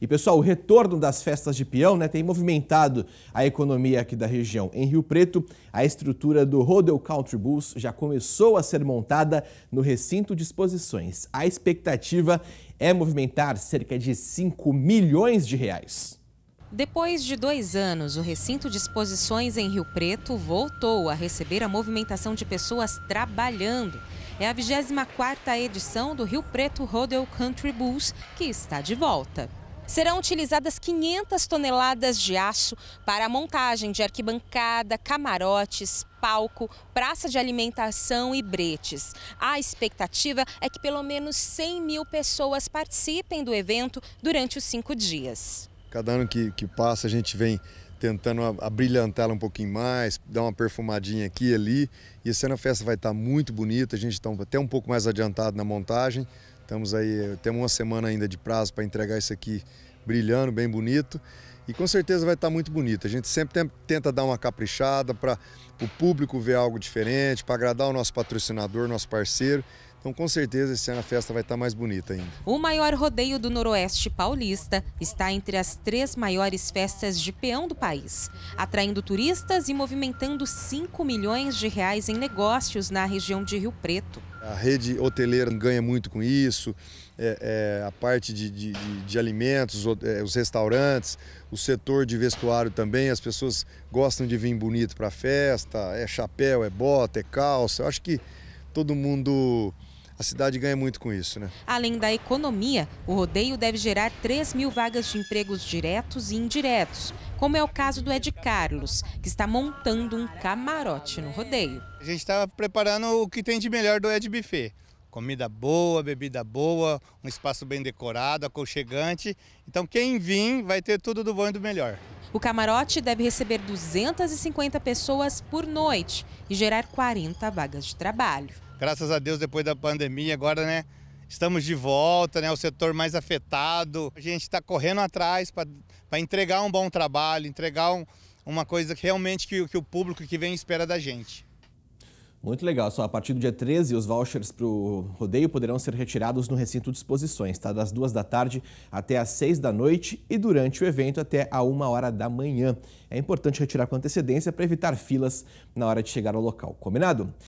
E pessoal, o retorno das festas de peão né, tem movimentado a economia aqui da região. Em Rio Preto, a estrutura do Rodeo Country Bulls já começou a ser montada no recinto de exposições. A expectativa é movimentar cerca de 5 milhões de reais. Depois de dois anos, o recinto de exposições em Rio Preto voltou a receber a movimentação de pessoas trabalhando. É a 24ª edição do Rio Preto Rodeo Country Bulls que está de volta serão utilizadas 500 toneladas de aço para a montagem de arquibancada, camarotes, palco, praça de alimentação e bretes. A expectativa é que pelo menos 100 mil pessoas participem do evento durante os cinco dias. Cada ano que, que passa a gente vem tentando abrilhantá-la um pouquinho mais, dar uma perfumadinha aqui e ali. E esse ano a festa vai estar muito bonita, a gente está até um pouco mais adiantado na montagem. Estamos aí, temos uma semana ainda de prazo para entregar isso aqui brilhando, bem bonito. E com certeza vai estar tá muito bonito. A gente sempre tenta dar uma caprichada para o público ver algo diferente, para agradar o nosso patrocinador, nosso parceiro. Então, com certeza, esse ano a festa vai estar tá mais bonita ainda. O maior rodeio do Noroeste paulista está entre as três maiores festas de peão do país, atraindo turistas e movimentando 5 milhões de reais em negócios na região de Rio Preto. A rede hoteleira ganha muito com isso, é, é, a parte de, de, de alimentos, é, os restaurantes, o setor de vestuário também, as pessoas gostam de vir bonito para a festa, é chapéu, é bota, é calça. Eu acho que todo mundo a cidade ganha muito com isso. Né? Além da economia, o rodeio deve gerar 3 mil vagas de empregos diretos e indiretos, como é o caso do Ed Carlos, que está montando um camarote no rodeio. A gente está preparando o que tem de melhor do Ed Buffet. Comida boa, bebida boa, um espaço bem decorado, aconchegante. Então quem vir vai ter tudo do bom e do melhor. O camarote deve receber 250 pessoas por noite e gerar 40 vagas de trabalho. Graças a Deus, depois da pandemia, agora, né? Estamos de volta, né? O setor mais afetado. A gente está correndo atrás para entregar um bom trabalho, entregar um, uma coisa que realmente que, que o público que vem espera da gente. Muito legal. Só a partir do dia 13, os vouchers para o rodeio poderão ser retirados no recinto de exposições, tá? Das duas da tarde até às seis da noite e durante o evento até a uma hora da manhã. É importante retirar com antecedência para evitar filas na hora de chegar ao local. Combinado?